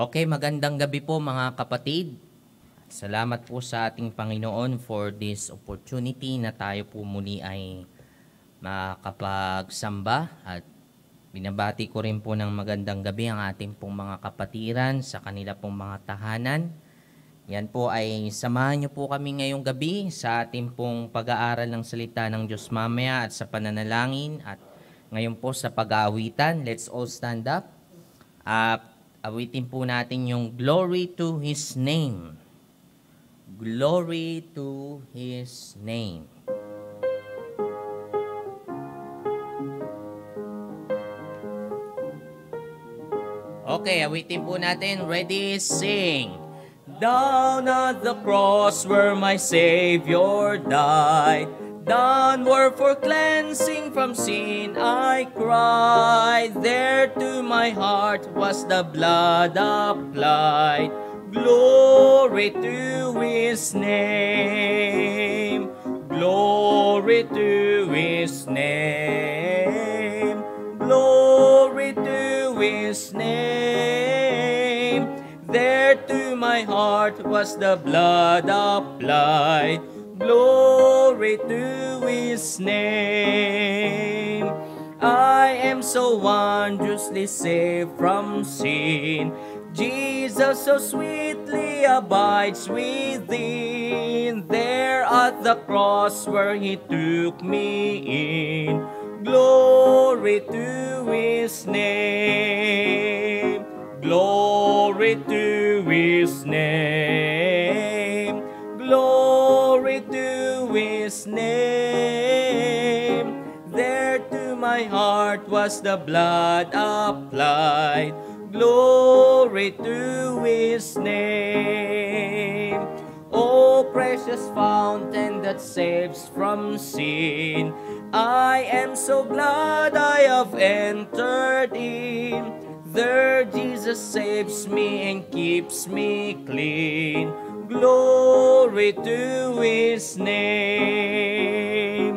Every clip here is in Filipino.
Okay, magandang gabi po mga kapatid. Salamat po sa ating Panginoon for this opportunity na tayo po muli ay makapagsamba at binabati ko rin po ng magandang gabi ang ating pong mga kapatiran sa kanila pong mga tahanan. Yan po ay samahan niyo po kami ngayong gabi sa ating pong pag-aaral ng salita ng Diyos mamaya at sa pananalangin at ngayon po sa pag-aawitan. Let's all stand up. Uh, Awitin po natin yung glory to His name. Glory to His name. Okay, awitin po natin. Ready, sing. Down at the cross where my Savior died, Downward for cleansing from sin I cried. There to my heart was the blood applied. Glory to His name. Glory to His name. Glory to His name. There to my heart was the blood applied. Glory to His name. I am so wondrously saved from sin. Jesus so sweetly abides within. There at the cross where He took me in. Glory to His name. Glory to His name. was the blood applied. Glory to His name. O precious fountain that saves from sin, I am so glad I have entered in. There Jesus saves me and keeps me clean. Glory to His name.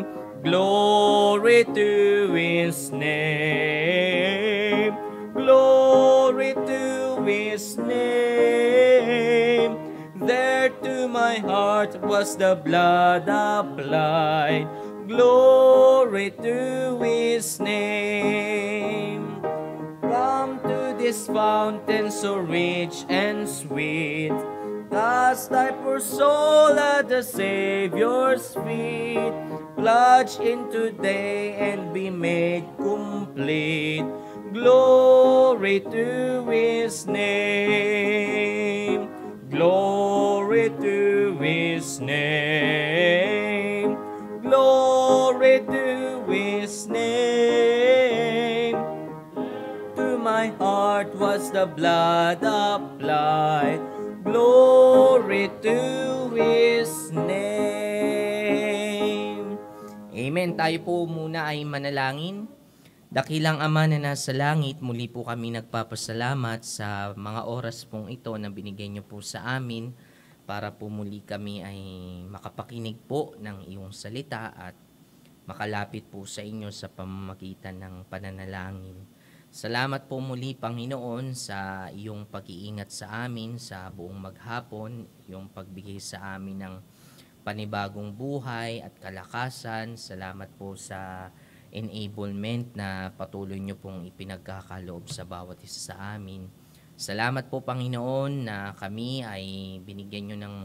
Glory to name. Glory to his name. There to my heart was the blood applied. Glory to his name. Come to this fountain so rich and sweet. Thus thy poor soul at the Savior's feet plunge into day and be made complete. Glory to His name. Glory to His name. Glory to His name. To my heart was the blood applied. Glory to His name. Amen. Tayo po muna ay manalangin. Dakilang Ama na nasa langit, muli po kami nagpapasalamat sa mga oras pong ito na binigay niyo po sa amin para po muli kami ay makapakinig po ng iyong salita at makalapit po sa inyo sa pamamagitan ng pananalangin. Salamat po muli Panginoon sa iyong pag-iingat sa amin sa buong maghapon, iyong pagbigay sa amin ng panibagong buhay at kalakasan. Salamat po sa enablement na patuloy niyo pong ipinagkakaloob sa bawat isa sa amin. Salamat po Panginoon na kami ay binigyan niyo ng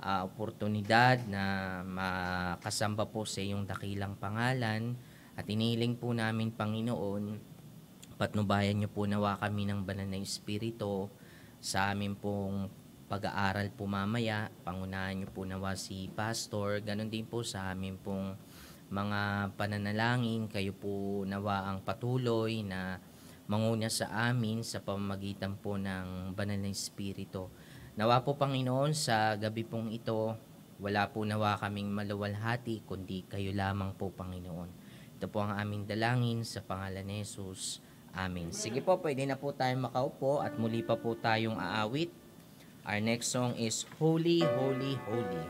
uh, oportunidad na makasamba po sa iyong dakilang pangalan at iniling po namin Panginoon patnubayan niyo po nawa kami ng banal na espiritu sa amin pong pag-aaral po mamaya, pangunahan nyo po nawa si pastor, ganun din po sa amin pong mga pananalangin, kayo po nawa ang patuloy na manguna sa amin sa pamamagitan po ng banal na espiritu. Nawa po Panginoon sa gabi pong ito, wala po nawa kaming maluwalhati kundi kayo lamang po Panginoon. Ito po ang aming dalangin sa pangalan ni Jesus. Amen. Sige po, pwede na po tayong makaupo at muli pa po tayong aawit. Our next song is Holy, Holy, Holy.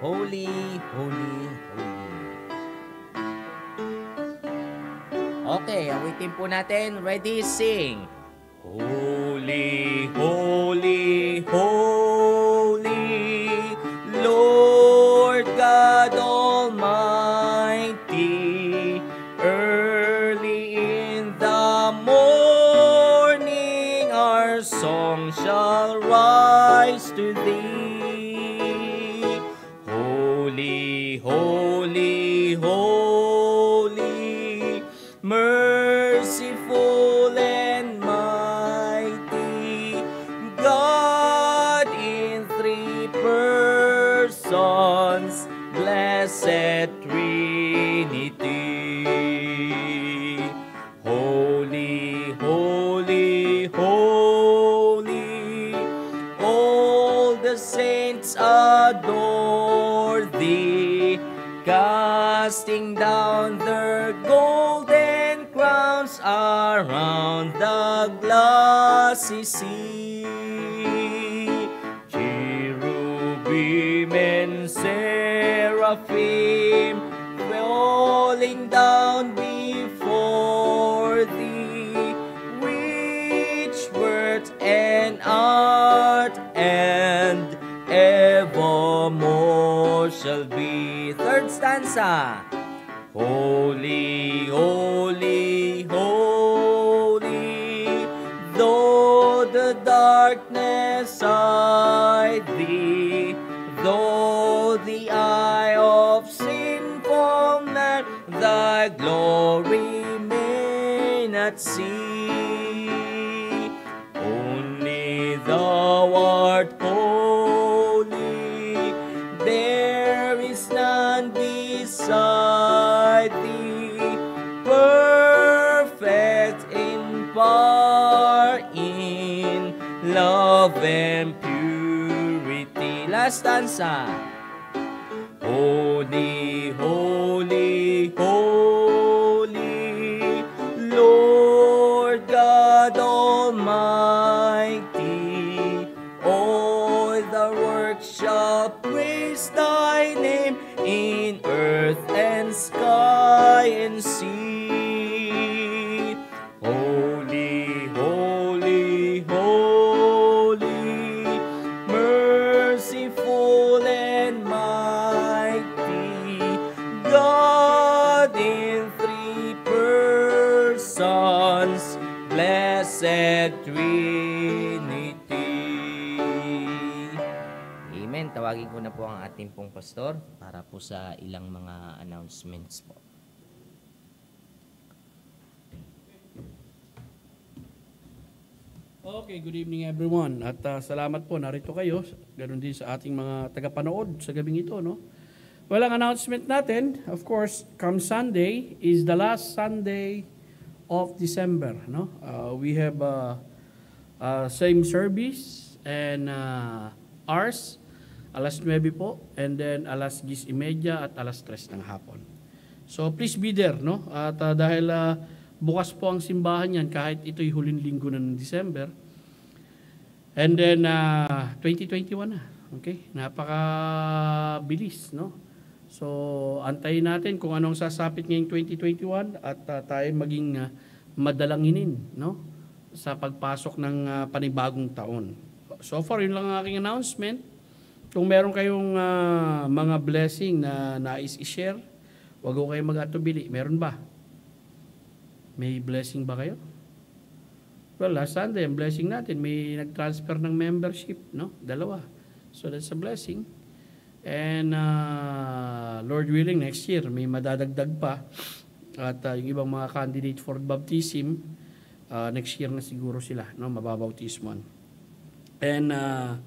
Holy, Holy, Holy. Okay, awitin po natin. Ready, sing. Holy, Holy, Holy. Força! bansa. Holy, holy, holy, Lord God Almighty. Pastor para po sa ilang mga announcements po. Okay, good evening everyone. At uh, salamat po narito kayo. Ganun din sa ating mga tagapanood sa gabing ito, no? Well, ang announcement natin, of course, come Sunday is the last Sunday of December, no? Uh, we have uh, uh, same service and uh, ours alas 9 po, and then alas 10.30 at alas 3 ng hapon. So please be there, no? At uh, dahil uh, bukas po ang simbahan yan, kahit ito'y huling linggo na ng December, And then, uh, ah, 2021 na. Okay? Napaka-bilis, no? So, antayin natin kung anong sasapit ngayong 2021 at uh, tayo maging uh, madalanginin, no? Sa pagpasok ng uh, panibagong taon. So far, yun lang ang aking announcement. Kung meron kayong uh, mga blessing na nais i-share, wag ko kayong mag-atubili. Meron ba? May blessing ba kayo? Well, last Sunday, ang blessing natin, may nag-transfer ng membership, no? Dalawa. So that's a blessing. And uh, Lord willing, next year, may madadagdag pa. At uh, yung ibang mga candidate for baptism, uh, next year na siguro sila, no? mababautismon. And uh,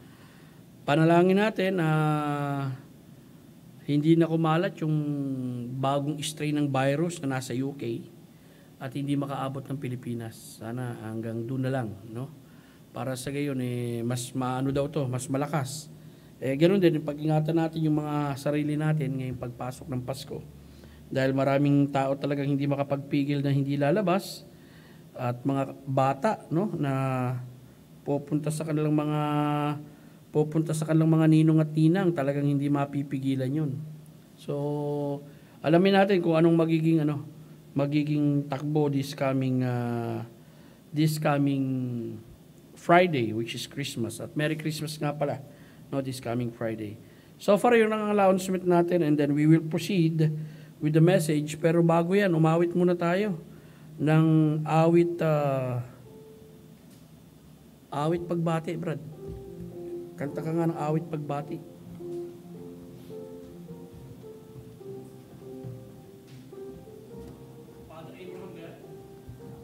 Panalangin natin na hindi na kumalat yung bagong strain ng virus na nasa UK at hindi makaabot ng Pilipinas. Sana hanggang doon na lang, no? Para sa gayon eh mas maano daw to, mas malakas. Eh ganoon din yung pag-ingatan natin yung mga sarili natin ngayong pagpasok ng Pasko. Dahil maraming tao talagang hindi makapagpigil na hindi lalabas at mga bata no na pupunta sa kanilang mga pupunta sa kanilang mga ninong at tinang, talagang hindi mapipigilan yun. So, alamin natin kung anong magiging ano, magiging takbo this coming uh, this coming Friday which is Christmas at Merry Christmas nga pala no this coming Friday. So far yun ang announcement natin and then we will proceed with the message pero bago yan umawit muna tayo ng awit uh, awit pagbati Brad. Kanta ka nga ng awit pagbati.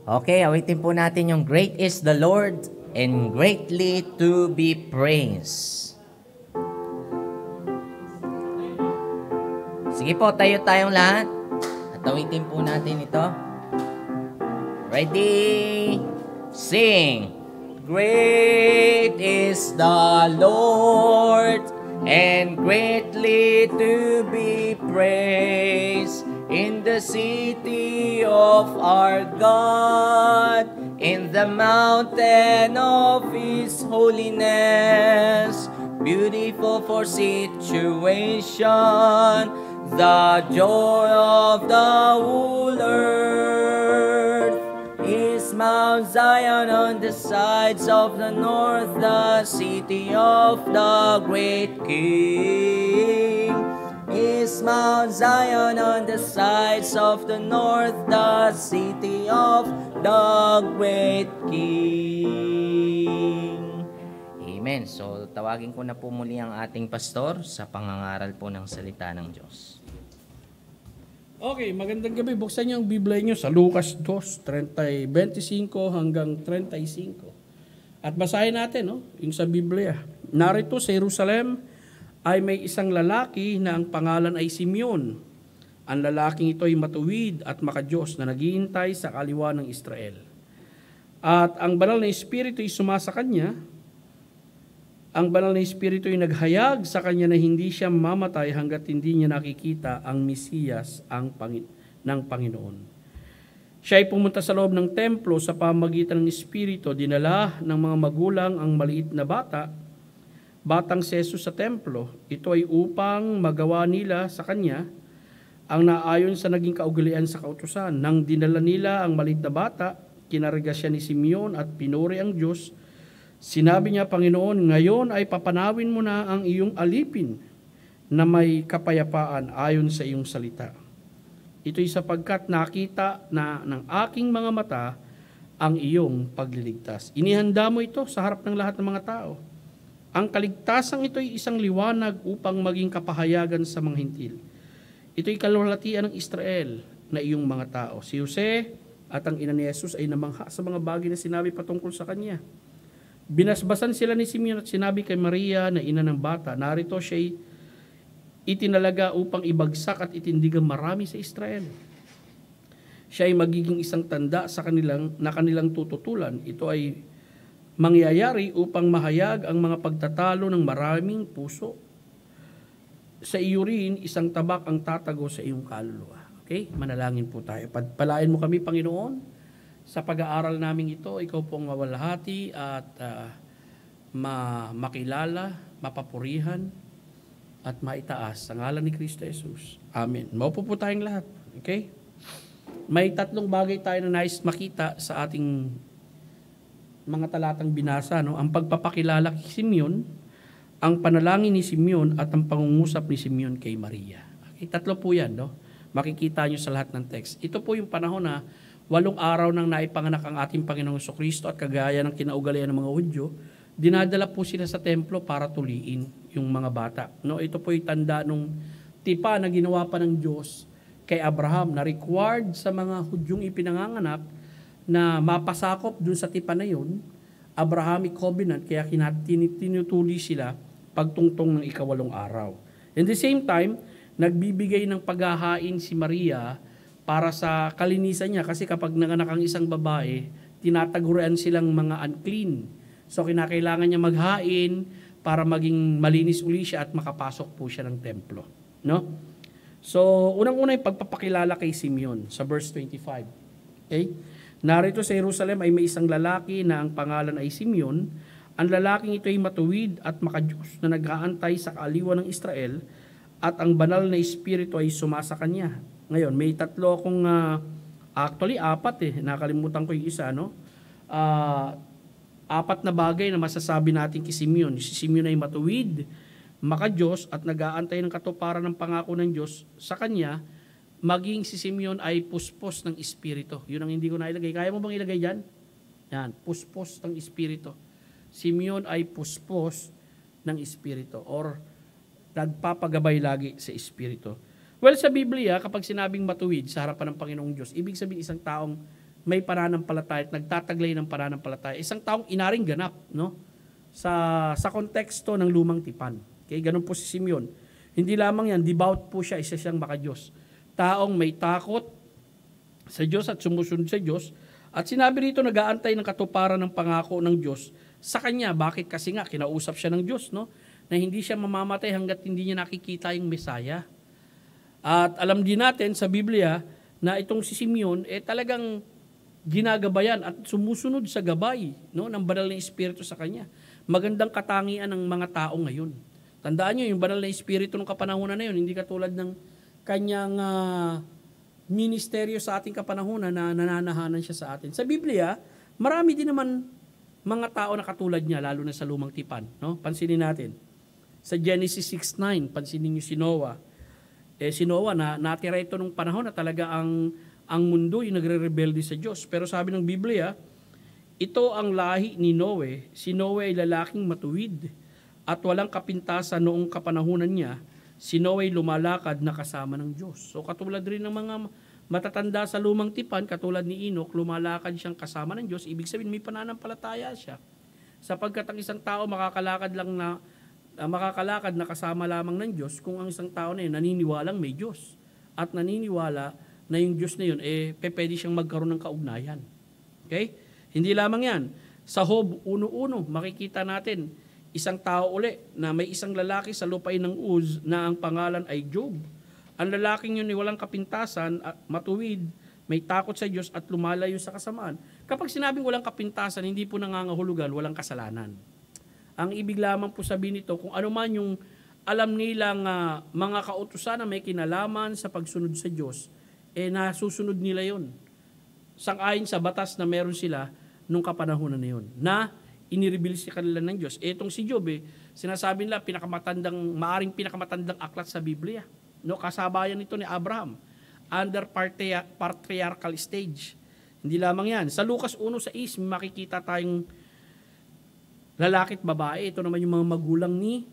Okay, awitin po natin yung Great is the Lord and greatly to be praised. Sige po, tayo tayong lahat. At awitin po natin ito. Ready? Sing! Great is the Lord, and greatly to be praised in the city of our God, in the mountain of His holiness. Beautiful for situation, the joy of the ruler. Mount Zion on the sides of the north, the city of the great king. Is Mount Zion on the sides of the north, the city of the great king. Amen. So tawagin ko na po muli ang ating pastor sa pangangaral po ng salita ng Diyos. Okay, magandang gabi. Buksan niyo ang Biblia niyo sa Lucas 2, 25 hanggang 35. At basahin natin, no? Yung sa Biblia. Narito sa Jerusalem ay may isang lalaki na ang pangalan ay Simeon. Ang lalaking ito ay matuwid at makadiyos na naghihintay sa kaliwa ng Israel. At ang banal na espiritu ay sumasa kanya ang banal na Espiritu ay naghayag sa kanya na hindi siya mamatay hanggat hindi niya nakikita ang Mesiyas ang Pangin- ng Panginoon. Siya ay pumunta sa loob ng templo sa pamagitan ng Espiritu, dinala ng mga magulang ang maliit na bata, batang seso sa templo. Ito ay upang magawa nila sa kanya ang naayon sa naging kaugalian sa kautusan. Nang dinala nila ang maliit na bata, kinarga siya ni Simeon at pinuri ang Diyos Sinabi niya, Panginoon, ngayon ay papanawin mo na ang iyong alipin na may kapayapaan ayon sa iyong salita. Ito'y sapagkat nakita na ng aking mga mata ang iyong pagliligtas. Inihanda mo ito sa harap ng lahat ng mga tao. Ang kaligtasang ito'y isang liwanag upang maging kapahayagan sa mga hintil. Ito'y kalulatian ng Israel na iyong mga tao. Si Jose at ang ina ni Jesus ay namangha sa mga bagay na sinabi patungkol sa kanya. Binasbasan sila ni Simeon at sinabi kay Maria na ina ng bata, narito siya'y itinalaga upang ibagsak at itindigan marami sa Israel. Siya ay magiging isang tanda sa kanilang, na kanilang tututulan. Ito ay mangyayari upang mahayag ang mga pagtatalo ng maraming puso. Sa iyo rin, isang tabak ang tatago sa iyong kaluluwa. Okay? Manalangin po tayo. Pagpalain mo kami, Panginoon sa pag-aaral namin ito, ikaw pong mawalhati at uh, makilala, mapapurihan, at maitaas sa ngalan ni Kristo Jesus. Amen. Maupo po tayong lahat. Okay? May tatlong bagay tayo na nais makita sa ating mga talatang binasa. No? Ang pagpapakilala kay Simeon, ang panalangin ni Simeon, at ang pangungusap ni Simeon kay Maria. Okay? Tatlo po yan. No? Makikita nyo sa lahat ng text. Ito po yung panahon na walong araw nang naipanganak ang ating Panginoong Kristo at kagaya ng kinaugalian ng mga Hudyo, dinadala po sila sa templo para tuliin yung mga bata. No, ito po yung tanda nung tipa na ginawa pa ng Diyos kay Abraham na required sa mga Hudyong ipinanganak na mapasakop dun sa tipa na yun, Abrahamic covenant, kaya tinutuli sila pagtungtong ng ikawalong araw. In the same time, nagbibigay ng paghahain si Maria para sa kalinisan niya kasi kapag nanganak ang isang babae, tinataguran silang mga unclean. So kinakailangan niya maghain para maging malinis uli siya at makapasok po siya ng templo. No? So, unang-una yung pagpapakilala kay Simeon sa verse 25. Okay? Narito sa Jerusalem ay may isang lalaki na ang pangalan ay Simeon. Ang lalaking ito ay matuwid at makadiyos na nag-aantay sa kaaliwan ng Israel at ang banal na espiritu ay sumasa kanya ngayon, may tatlo akong, uh, actually apat eh, nakalimutan ko yung isa, no? Uh, apat na bagay na masasabi natin kay Simeon. Si Simeon ay matuwid, makadiyos at nag-aantay ng katuparan ng pangako ng Diyos sa kanya, maging si Simeon ay puspos ng Espiritu. Yun ang hindi ko nailagay. Kaya mo bang ilagay dyan? Yan, puspos ng Espiritu. Simeon ay puspos ng Espiritu or nagpapagabay lagi sa Espiritu. Well, sa Biblia, kapag sinabing matuwid sa harapan ng Panginoong Diyos, ibig sabihin isang taong may pananampalataya at nagtataglay ng pananampalataya. Isang taong inaring ganap, no? Sa, sa konteksto ng lumang tipan. Okay, ganun po si Simeon. Hindi lamang yan, devout po siya, isa siyang makadiyos. Taong may takot sa Diyos at sumusunod sa Diyos. At sinabi rito, nag-aantay ng katuparan ng pangako ng Diyos sa kanya. Bakit? Kasi nga, kinausap siya ng Diyos, no? Na hindi siya mamamatay hanggat hindi niya nakikita yung Mesaya at alam din natin sa Biblia na itong si Simeon eh talagang ginagabayan at sumusunod sa gabay no, ng banal na espiritu sa kanya. Magandang katangian ng mga tao ngayon. Tandaan niyo yung banal na espiritu ng kapanahunan na yun, hindi katulad ng kanyang uh, ministeryo sa ating kapanahunan na nananahanan siya sa atin. Sa Biblia, marami din naman mga tao na katulad niya, lalo na sa lumang tipan. No? Pansinin natin. Sa Genesis 6.9, pansinin niyo si Noah eh, si Noah na natira ito nung panahon na talaga ang, ang mundo yung nagre-rebelde sa Diyos. Pero sabi ng Biblia, ito ang lahi ni Noe. Si Noe ay lalaking matuwid at walang kapintasan noong kapanahunan niya. Si Noe ay lumalakad na kasama ng Diyos. So katulad rin ng mga matatanda sa lumang tipan, katulad ni Enoch, lumalakad siyang kasama ng Diyos. Ibig sabihin, may pananampalataya siya. Sapagkat ang isang tao makakalakad lang na uh, makakalakad na kasama lamang ng Diyos kung ang isang tao na yun naniniwalang may Diyos at naniniwala na yung Diyos na yun, eh, pwede siyang magkaroon ng kaugnayan. Okay? Hindi lamang yan. Sa Hob 1.1, makikita natin isang tao uli na may isang lalaki sa lupain ng Uz na ang pangalan ay Job. Ang lalaking yun ay walang kapintasan, at matuwid, may takot sa Diyos at lumalayo sa kasamaan. Kapag sinabing walang kapintasan, hindi po nangangahulugan, walang kasalanan. Ang ibig lamang po sabihin nito, kung ano man yung alam nilang uh, mga kautusan na may kinalaman sa pagsunod sa Diyos, eh nasusunod nila yon Sangayon sa batas na meron sila nung kapanahonan na yun, na inireveal sa kanila ng Diyos. Eh, itong si Job, eh, sinasabi nila, pinakamatandang, maaring pinakamatandang aklat sa Biblia. No, kasabayan nito ni Abraham under patriarchal stage. Hindi lamang yan. Sa Lucas 1 sa is, makikita tayong lalaki at babae. Ito naman yung mga magulang ni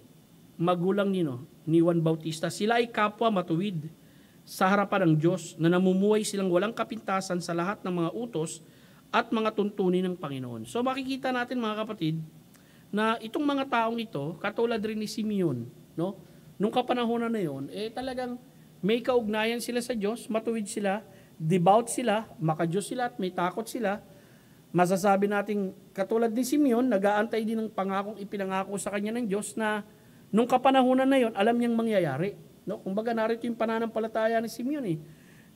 magulang ni, no, ni Juan Bautista. Sila ay kapwa matuwid sa harapan ng Diyos na namumuhay silang walang kapintasan sa lahat ng mga utos at mga tuntunin ng Panginoon. So makikita natin mga kapatid na itong mga taong ito, katulad rin ni Simeon, no? Nung kapanahonan na yon, eh talagang may kaugnayan sila sa Diyos, matuwid sila, devout sila, makadiyos sila at may takot sila masasabi nating katulad ni Simeon, nag-aantay din ng pangakong ipinangako sa kanya ng Diyos na nung kapanahunan na yon, alam niyang mangyayari. No? Kumbaga narito yung pananampalataya ni Simeon eh.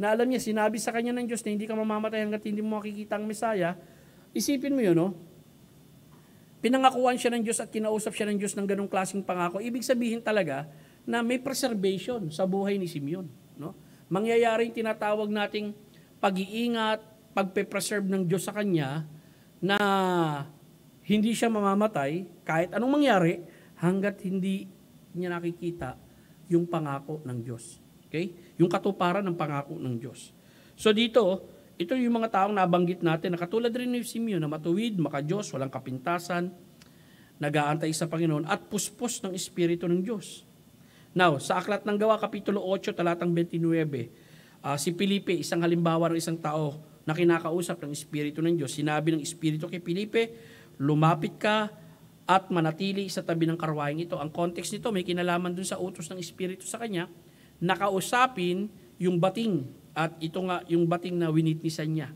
Na alam niya, sinabi sa kanya ng Diyos na hindi ka mamamatay hanggat hindi mo makikita ang Mesaya. Isipin mo yun, no? Pinangakuan siya ng Diyos at kinausap siya ng Diyos ng ganong klaseng pangako. Ibig sabihin talaga na may preservation sa buhay ni Simeon. No? Mangyayari yung tinatawag nating pag-iingat, pagpe-preserve ng Diyos sa kanya na hindi siya mamamatay kahit anong mangyari hanggat hindi niya nakikita yung pangako ng Diyos. Okay? Yung katuparan ng pangako ng Diyos. So dito, ito yung mga taong nabanggit natin na katulad rin ni Simeon na matuwid, makadiyos, walang kapintasan, nag-aantay sa Panginoon at puspos ng Espiritu ng Diyos. Now, sa Aklat ng Gawa, Kapitulo 8, talatang 29, uh, ah, si Felipe, isang halimbawa ng isang tao na kinakausap ng Espiritu ng Diyos. Sinabi ng Espiritu kay Pilipe, lumapit ka at manatili sa tabi ng karwaing ito. Ang context nito may kinalaman dun sa utos ng Espiritu sa kanya, nakausapin yung bating at ito nga yung bating na winitnisan niya.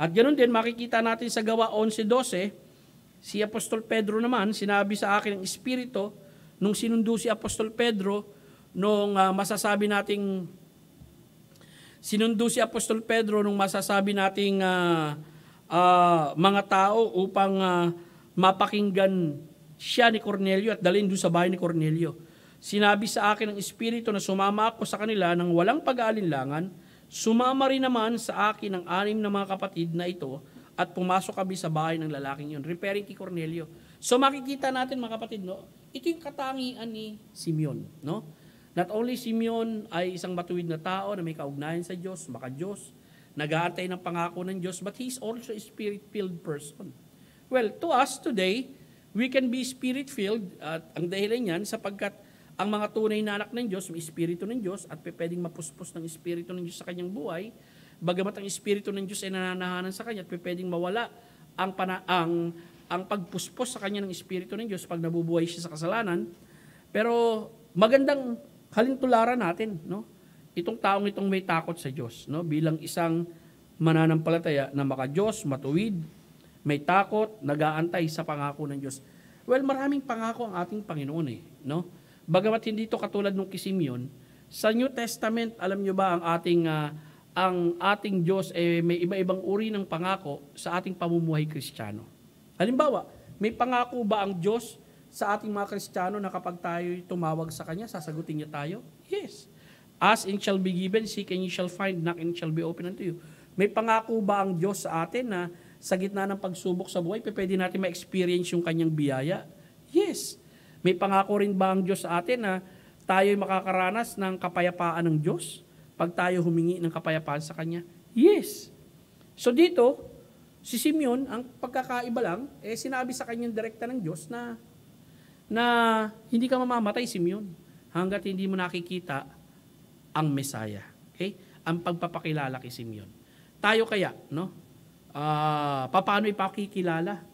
At ganoon din makikita natin sa gawa 11.12, si Apostol Pedro naman, sinabi sa akin ng Espiritu, nung sinundo si Apostol Pedro, nung uh, masasabi nating sinundo si Apostol Pedro nung masasabi nating uh, uh, mga tao upang uh, mapakinggan siya ni Cornelio at dalhin doon sa bahay ni Cornelio. Sinabi sa akin ng Espiritu na sumama ako sa kanila ng walang pag-aalinlangan, sumama rin naman sa akin ang anim na mga kapatid na ito at pumasok kami sa bahay ng lalaking yun, repairing kay Cornelio. So makikita natin mga kapatid, no? ito yung katangian ni Simeon. No? Not only Simeon ay isang matuwid na tao na may kaugnayan sa Diyos, maka Diyos, nag-aantay ng pangako ng Diyos, but he's also a spirit-filled person. Well, to us today, we can be spirit-filled at ang dahilan niyan sapagkat ang mga tunay na anak ng Diyos, may espiritu ng Diyos at pwedeng mapuspos ng espiritu ng Diyos sa kanyang buhay, bagamat ang espiritu ng Diyos ay nananahanan sa kanya at pwedeng mawala ang, pana, ang, ang pagpuspos sa kanya ng espiritu ng Diyos pag nabubuhay siya sa kasalanan. Pero magandang kalintularan natin, no? Itong taong itong may takot sa Diyos, no? Bilang isang mananampalataya na maka-Diyos, matuwid, may takot, nag-aantay sa pangako ng Diyos. Well, maraming pangako ang ating Panginoon eh, no? Bagamat hindi ito katulad nung Kisimion, sa New Testament, alam nyo ba ang ating uh, ang ating Diyos eh, may iba-ibang uri ng pangako sa ating pamumuhay Kristiyano. Halimbawa, may pangako ba ang Diyos sa ating mga Kristiyano na kapag tayo tumawag sa Kanya, sasagutin niya tayo? Yes. As and shall be given, seek and you shall find, knock and shall be opened unto you. May pangako ba ang Diyos sa atin na sa gitna ng pagsubok sa buhay, pwede natin ma-experience yung kanyang biyaya? Yes. May pangako rin ba ang Diyos sa atin na tayo'y makakaranas ng kapayapaan ng Diyos pag tayo humingi ng kapayapaan sa Kanya? Yes. So dito, si Simeon, ang pagkakaiba lang, eh sinabi sa kanyang direkta ng Diyos na na hindi ka mamamatay, Simeon, hanggat hindi mo nakikita ang Messiah. Okay? Ang pagpapakilala kay Simeon. Tayo kaya, no? Uh, paano ipakikilala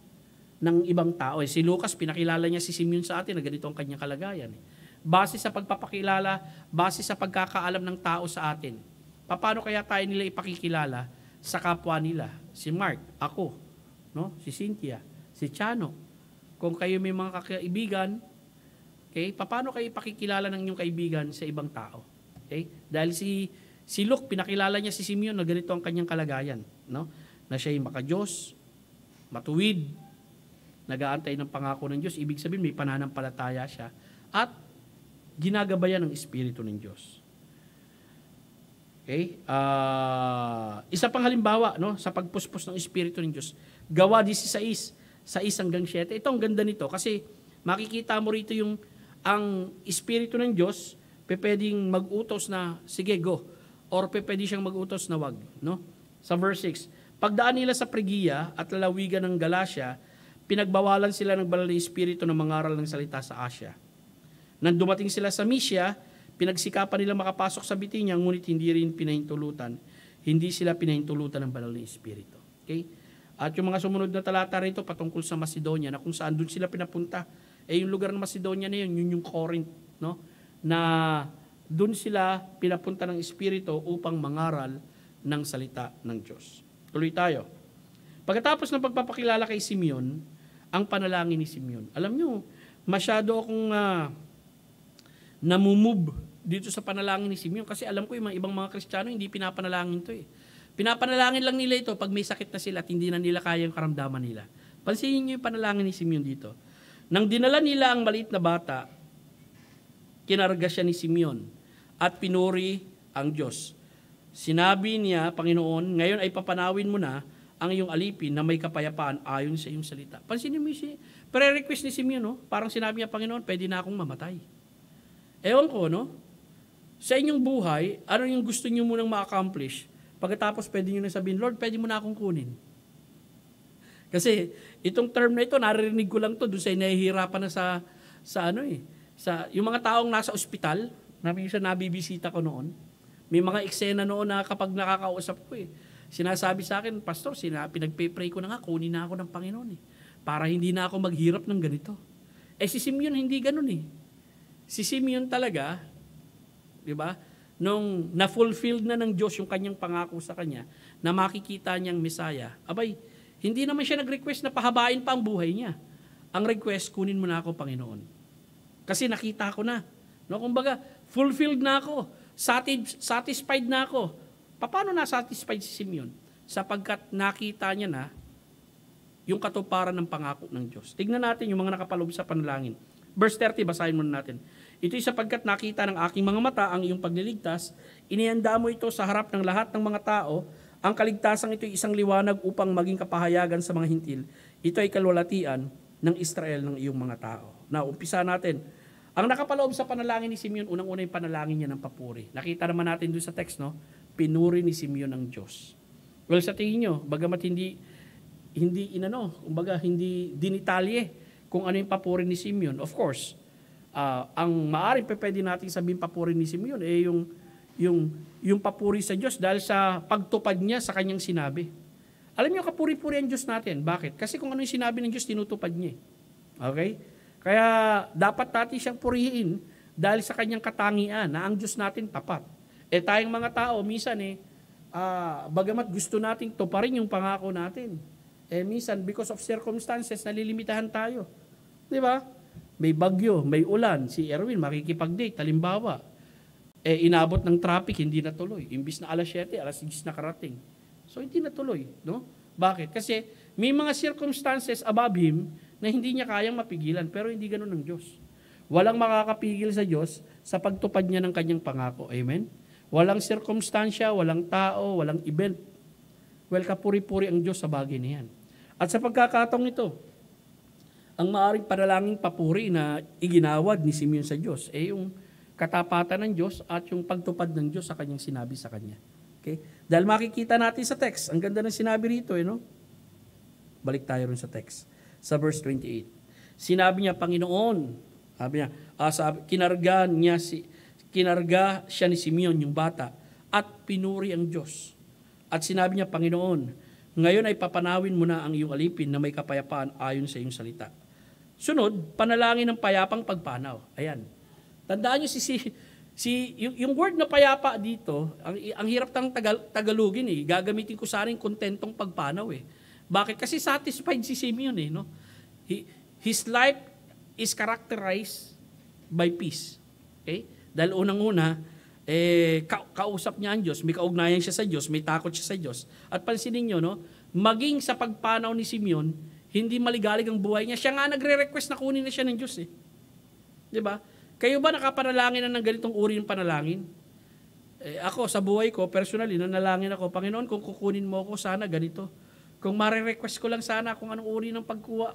ng ibang tao? Eh, si Lucas, pinakilala niya si Simeon sa atin na ganito ang kanyang kalagayan. Eh. Base sa pagpapakilala, base sa pagkakaalam ng tao sa atin, paano kaya tayo nila ipakikilala sa kapwa nila? Si Mark, ako, no? si Cynthia, si Chano, kung kayo may mga kaibigan, okay, paano kayo pakikilala ng inyong kaibigan sa ibang tao? Okay? Dahil si si Luke pinakilala niya si Simeon na ganito ang kanyang kalagayan, no? Na siya ay makadiyos, matuwid, aantay ng pangako ng Diyos, ibig sabihin may pananampalataya siya at ginagabayan ng espiritu ng Diyos. Okay? Uh, isa pang halimbawa no, sa pagpuspos ng Espiritu ng Diyos. Gawa 16 sa 1 hanggang 7. Ito ang ganda nito kasi makikita mo rito yung ang Espiritu ng Diyos pwedeng mag-utos na sige go or pwede siyang mag-utos na wag. No? Sa verse 6, pagdaan nila sa Prigia at lalawigan ng Galacia, pinagbawalan sila ng banal na Espiritu ng mangaral ng salita sa Asia. Nang dumating sila sa Misia, pinagsikapan nila makapasok sa Bitinya, ngunit hindi rin pinahintulutan. Hindi sila pinahintulutan ng banal na Espiritu. Okay? At yung mga sumunod na talata rito patungkol sa Macedonia na kung saan doon sila pinapunta. Eh yung lugar ng Macedonia na yun, yun yung Corinth, no? Na doon sila pinapunta ng Espiritu upang mangaral ng salita ng Diyos. Tuloy tayo. Pagkatapos ng pagpapakilala kay Simeon, ang panalangin ni Simeon. Alam nyo, masyado akong uh, namumove dito sa panalangin ni Simeon kasi alam ko yung mga ibang mga Kristiyano hindi pinapanalangin to eh. Pinapanalangin lang nila ito pag may sakit na sila at hindi na nila kaya yung karamdaman nila. Pansinin niyo yung panalangin ni Simeon dito. Nang dinala nila ang maliit na bata, kinarga siya ni Simeon at pinuri ang Diyos. Sinabi niya, Panginoon, ngayon ay papanawin mo na ang iyong alipin na may kapayapaan ayon sa iyong salita. Pansinin mo si pre-request ni Simeon, no? parang sinabi niya, Panginoon, pwede na akong mamatay. Ewan ko, no? Sa inyong buhay, ano yung gusto niyo munang ma-accomplish? Pagkatapos, pwede nyo na sabihin, Lord, pwede mo na akong kunin. Kasi itong term na ito, naririnig ko lang to doon sa inahihirapan na sa, sa ano eh. Sa, yung mga taong nasa ospital, na minsan nabibisita ko noon, may mga eksena noon na kapag nakakausap ko eh, sinasabi sa akin, Pastor, sina, pinagpe-pray ko na nga, kunin na ako ng Panginoon eh. Para hindi na ako maghirap ng ganito. Eh si Simeon hindi ganun eh. Si Simeon talaga, di ba? nung na-fulfilled na ng Diyos yung kanyang pangako sa kanya, na makikita niyang Messiah, abay, hindi naman siya nag-request na pahabain pa ang buhay niya. Ang request, kunin mo na ako, Panginoon. Kasi nakita ko na. No, kumbaga, fulfilled na ako. Satis- satisfied na ako. Paano na satisfied si Simeon? Sapagkat nakita niya na yung katuparan ng pangako ng Diyos. Tignan natin yung mga nakapaloob sa panalangin. Verse 30, basahin muna natin. Ito'y sapagkat nakita ng aking mga mata ang iyong pagliligtas, inihanda mo ito sa harap ng lahat ng mga tao, ang kaligtasang ito'y isang liwanag upang maging kapahayagan sa mga hintil. Ito ay kalwalatian ng Israel ng iyong mga tao. Na umpisa natin. Ang nakapaloob sa panalangin ni Simeon, unang-una yung panalangin niya ng papuri. Nakita naman natin doon sa text, no? Pinuri ni Simeon ang Diyos. Well, sa tingin nyo, bagamat hindi, hindi inano, kumbaga hindi dinitalye kung ano yung papuri ni Simeon. Of course, uh, ang maaring pwede natin sabihin papurinism Simeon eh yung, yung, yung papuri sa Diyos dahil sa pagtupad niya sa kanyang sinabi. Alam niyo, kapuri-puri ang Diyos natin. Bakit? Kasi kung ano yung sinabi ng Diyos, tinutupad niya. Eh. Okay? Kaya dapat natin siyang purihin dahil sa kanyang katangian na ang Diyos natin tapat. Eh tayong mga tao, minsan eh, uh, bagamat gusto nating tuparin yung pangako natin, eh minsan because of circumstances, nalilimitahan tayo. Di ba? may bagyo, may ulan, si Erwin makikipag-date, talimbawa. Eh, inabot ng traffic, hindi natuloy. Imbis na alas 7, alas 6 na karating. So, hindi natuloy. No? Bakit? Kasi may mga circumstances above him na hindi niya kayang mapigilan, pero hindi ganun ng Diyos. Walang makakapigil sa Diyos sa pagtupad niya ng kanyang pangako. Amen? Walang sirkumstansya, walang tao, walang event. Well, kapuri-puri ang Diyos sa bagay niyan. At sa pagkakataong ito, ang maaring panalangin papuri na iginawad ni Simeon sa Diyos, eh yung katapatan ng Diyos at yung pagtupad ng Diyos sa kanyang sinabi sa kanya. Okay? Dahil makikita natin sa text, ang ganda ng sinabi rito, eh, no? Balik tayo rin sa text. Sa verse 28. Sinabi niya, Panginoon, sabi niya, ah, sabi, kinarga niya si, kinarga siya ni Simeon, yung bata, at pinuri ang Diyos. At sinabi niya, Panginoon, ngayon ay papanawin mo na ang iyong alipin na may kapayapaan ayon sa iyong salita Sunod, panalangin ng payapang pagpanaw. Ayan. Tandaan niyo si, si, si yung, yung word na payapa dito, ang, ang hirap tang tagal, Tagalogin eh. Gagamitin ko sana yung kontentong pagpanaw eh. Bakit? Kasi satisfied si Simeon eh. No? He, his life is characterized by peace. Okay? Dahil unang-una, eh, ka- kausap niya ang Diyos, may kaugnayan siya sa Diyos, may takot siya sa Diyos. At pansinin niyo, no, maging sa pagpanaw ni Simeon, hindi maligalig ang buhay niya. Siya nga nagre-request na kunin na siya ng Diyos eh. Di ba? Kayo ba nakapanalangin na ng ganitong uri ng panalangin? Eh, ako, sa buhay ko, personally, nanalangin ako, Panginoon, kung kukunin mo ako, sana ganito. Kung mare-request ko lang sana kung anong uri ng pagkuha,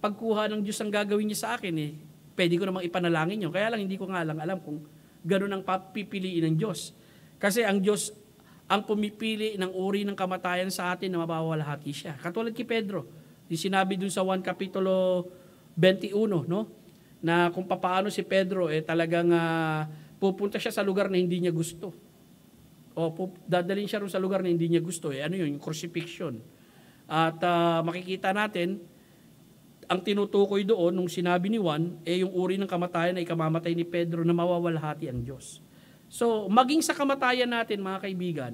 pagkuha ng Diyos ang gagawin niya sa akin, eh, pwede ko namang ipanalangin yun. Kaya lang, hindi ko nga lang alam kung ganun ang papipiliin ng Diyos. Kasi ang Diyos ang pumipili ng uri ng kamatayan sa atin na mabawalhati siya. Katulad kay Pedro, yung sinabi dun sa 1 Kapitulo 21, no? Na kung papaano si Pedro, eh talagang uh, pupunta siya sa lugar na hindi niya gusto. O pup- dadalhin siya rin sa lugar na hindi niya gusto. Eh ano yun? Yung crucifixion. At uh, makikita natin, ang tinutukoy doon nung sinabi ni Juan, eh yung uri ng kamatayan ay kamamatay ni Pedro na mawawalhati ang Diyos. So, maging sa kamatayan natin, mga kaibigan,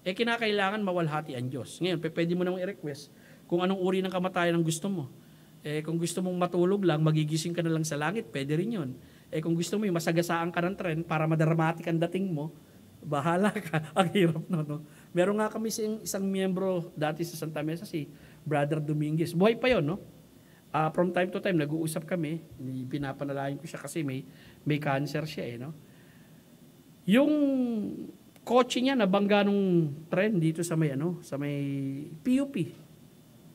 eh kinakailangan mawalhati ang Diyos. Ngayon, pwede mo namang i-request, kung anong uri ng kamatayan ang gusto mo. Eh, kung gusto mong matulog lang, magigising ka na lang sa langit, pwede rin yun. Eh, kung gusto mo yung masagasaan ka ng tren para madramatic ang dating mo, bahala ka. ang hirap na, no? Meron nga kami isang, isang miyembro dati sa Santa Mesa, si Brother Dominguez. Buhay pa yon no? Uh, from time to time, nag-uusap kami. Pinapanalayan ko siya kasi may, may cancer siya, eh, no? Yung kotse niya nabangga nung trend dito sa may ano, sa may PUP.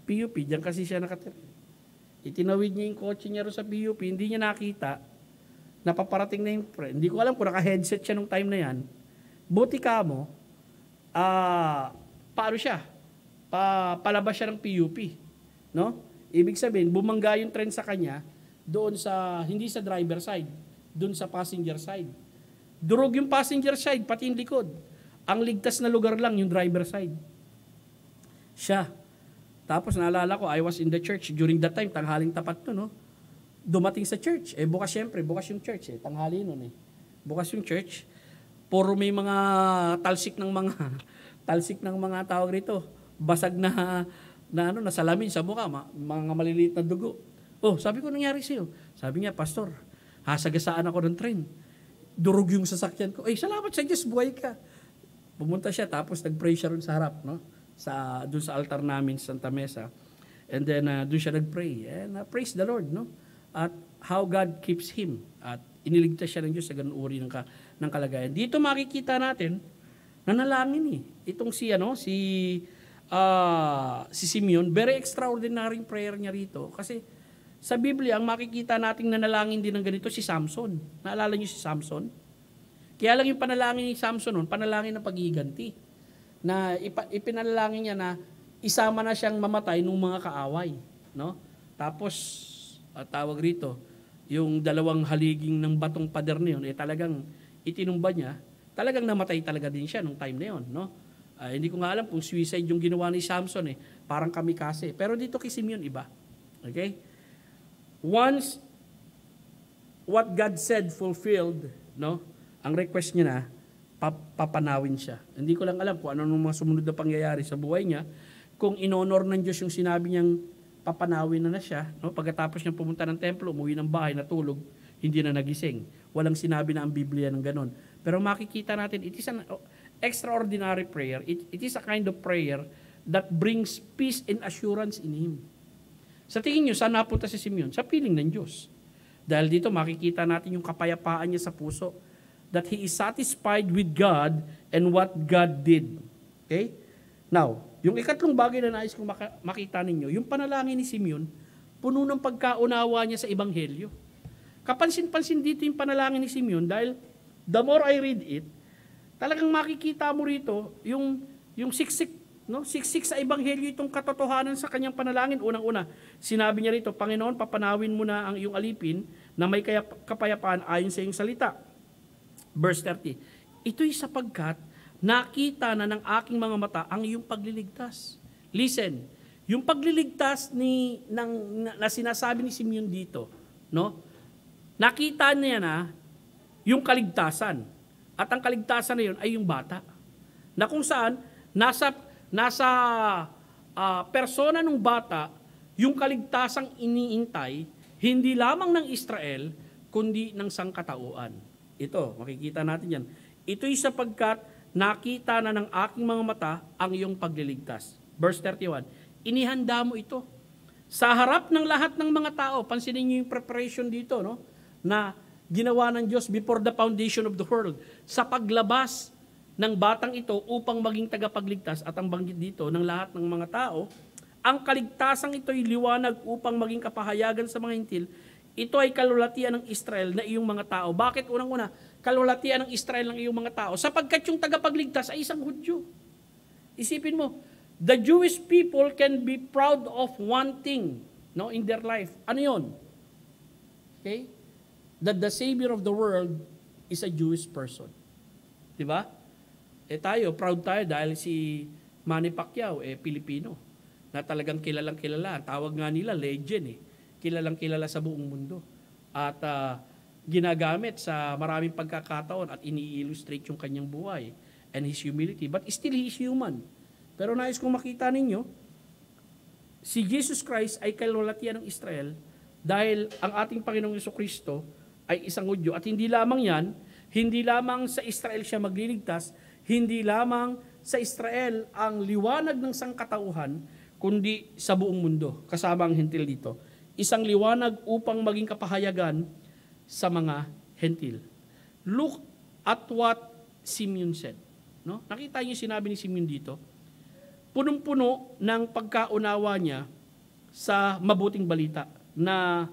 PUP, diyan kasi siya nakatira. Itinawid niya yung kotse niya sa PUP, hindi niya nakita, napaparating na yung friend. Hindi ko alam kung naka-headset siya nung time na yan. Buti ka mo, ah, uh, paano siya? Pa, palabas siya ng PUP. No? Ibig sabihin, bumangga yung trend sa kanya doon sa, hindi sa driver side, doon sa passenger side. Durog yung passenger side, pati yung likod. Ang ligtas na lugar lang yung driver side. Siya, tapos naalala ko, I was in the church during that time, tanghaling tapat to, no? Dumating sa church. Eh, bukas syempre, bukas yung church eh. Tanghali nun eh. Bukas yung church. Puro may mga talsik ng mga, talsik ng mga tawag rito. Basag na, na ano, na salamin sa mukha, ma, mga maliliit na dugo. Oh, sabi ko, nangyari sa'yo? Sabi niya, Pastor, hasagasaan ako ng train. Durog yung sasakyan ko. Eh, salamat sa Diyos, buhay ka. Pumunta siya, tapos nag-pray siya ron sa harap, no? sa doon sa altar namin sa Santa Mesa. And then uh, doon siya nagpray. And uh, praise the Lord, no? At how God keeps him. At iniligtas siya ng Diyos sa ganung uri ng, ka, ng kalagayan. Dito makikita natin na nalangin eh. Itong si, ano, si, uh, si Simeon, very extraordinary prayer niya rito. Kasi sa Biblia, ang makikita nating nanalangin din ng ganito si Samson. Naalala niyo si Samson? Kaya lang yung panalangin ni Samson noon, panalangin ng pagiganti na ipinalangin niya na isama na siyang mamatay ng mga kaaway. No? Tapos, at tawag rito, yung dalawang haliging ng batong pader na yun, eh talagang itinumba niya, talagang namatay talaga din siya nung time na yun. No? Uh, hindi ko nga alam kung suicide yung ginawa ni Samson eh. Parang kami kasi. Pero dito kay Simeon iba. Okay? Once what God said fulfilled, no? Ang request niya na, papanawin siya. Hindi ko lang alam kung ano nung mga sumunod na pangyayari sa buhay niya. Kung inonor ng Diyos yung sinabi niyang papanawin na na siya, no? pagkatapos niya pumunta ng templo, umuwi ng bahay, natulog, hindi na nagising. Walang sinabi na ang Biblia ng ganon. Pero makikita natin, it is an oh, extraordinary prayer. It, it is a kind of prayer that brings peace and assurance in Him. Sa tingin niyo, saan napunta si Simeon? Sa piling ng Diyos. Dahil dito makikita natin yung kapayapaan niya sa puso that he is satisfied with God and what God did. Okay? Now, yung ikatlong bagay na nais kong makita ninyo, yung panalangin ni Simeon, puno ng pagkaunawa niya sa Ebanghelyo. Kapansin-pansin dito yung panalangin ni Simeon dahil the more I read it, talagang makikita mo rito yung, yung siksik No? Siksik sa Ebanghelyo itong katotohanan sa kanyang panalangin. Unang-una, sinabi niya rito, Panginoon, papanawin mo na ang iyong alipin na may kapayapaan ayon sa iyong salita verse 30. Ito'y sapagkat nakita na ng aking mga mata ang iyong pagliligtas. Listen, yung pagliligtas ni ng na, na sinasabi ni Simeon dito, no? Nakita niya na yung kaligtasan. At ang kaligtasan na yun ay yung bata. Na kung saan nasa nasa uh, persona ng bata yung kaligtasang iniintay hindi lamang ng Israel kundi ng sangkatauan. Ito, makikita natin yan. Ito'y sapagkat nakita na ng aking mga mata ang iyong pagliligtas. Verse 31, inihanda mo ito. Sa harap ng lahat ng mga tao, pansinin niyo yung preparation dito, no? na ginawa ng Diyos before the foundation of the world. Sa paglabas ng batang ito upang maging tagapagligtas at ang banggit dito ng lahat ng mga tao, ang kaligtasang ito'y liwanag upang maging kapahayagan sa mga hintil ito ay kalulatian ng Israel na iyong mga tao. Bakit unang-una? Kalulatian ng Israel ng iyong mga tao. Sapagkat yung tagapagligtas ay isang Hudyo. Isipin mo, the Jewish people can be proud of one thing no, in their life. Ano yon? Okay? That the Savior of the world is a Jewish person. Di ba? Eh tayo, proud tayo dahil si Manny Pacquiao, eh Pilipino. Na talagang kilalang kilala. Tawag nga nila legend eh kilalang kilala sa buong mundo at uh, ginagamit sa maraming pagkakataon at ini-illustrate yung kanyang buhay and his humility. But still, he is human. Pero nais kong makita ninyo, si Jesus Christ ay kalulatian ng Israel dahil ang ating Panginoong Yeso Kristo ay isang Hudyo. At hindi lamang yan, hindi lamang sa Israel siya magliligtas, hindi lamang sa Israel ang liwanag ng sangkatauhan, kundi sa buong mundo, kasama ang hintil dito isang liwanag upang maging kapahayagan sa mga hentil. Look at what Simeon said. No? Nakita niyo sinabi ni Simeon dito. Punong-puno ng pagkaunawa niya sa mabuting balita na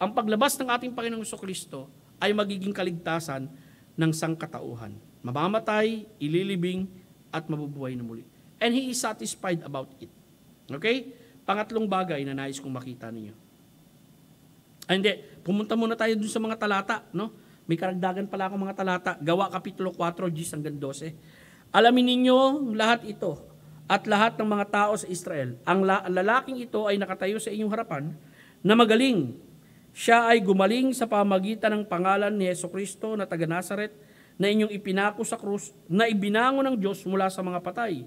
ang paglabas ng ating Panginoong Kristo ay magiging kaligtasan ng sangkatauhan. Mamamatay, ililibing, at mabubuhay na muli. And he is satisfied about it. Okay? Pangatlong bagay na nais kong makita ninyo. Ay, hindi. Pumunta muna tayo dun sa mga talata. No? May karagdagan pala akong mga talata. Gawa Kapitulo 4, 10 hanggang 12. Alamin ninyo lahat ito at lahat ng mga tao sa Israel. Ang lalaking ito ay nakatayo sa inyong harapan na magaling. Siya ay gumaling sa pamagitan ng pangalan ni Yeso Kristo na taga Nazaret na inyong ipinako sa krus na ibinango ng Diyos mula sa mga patay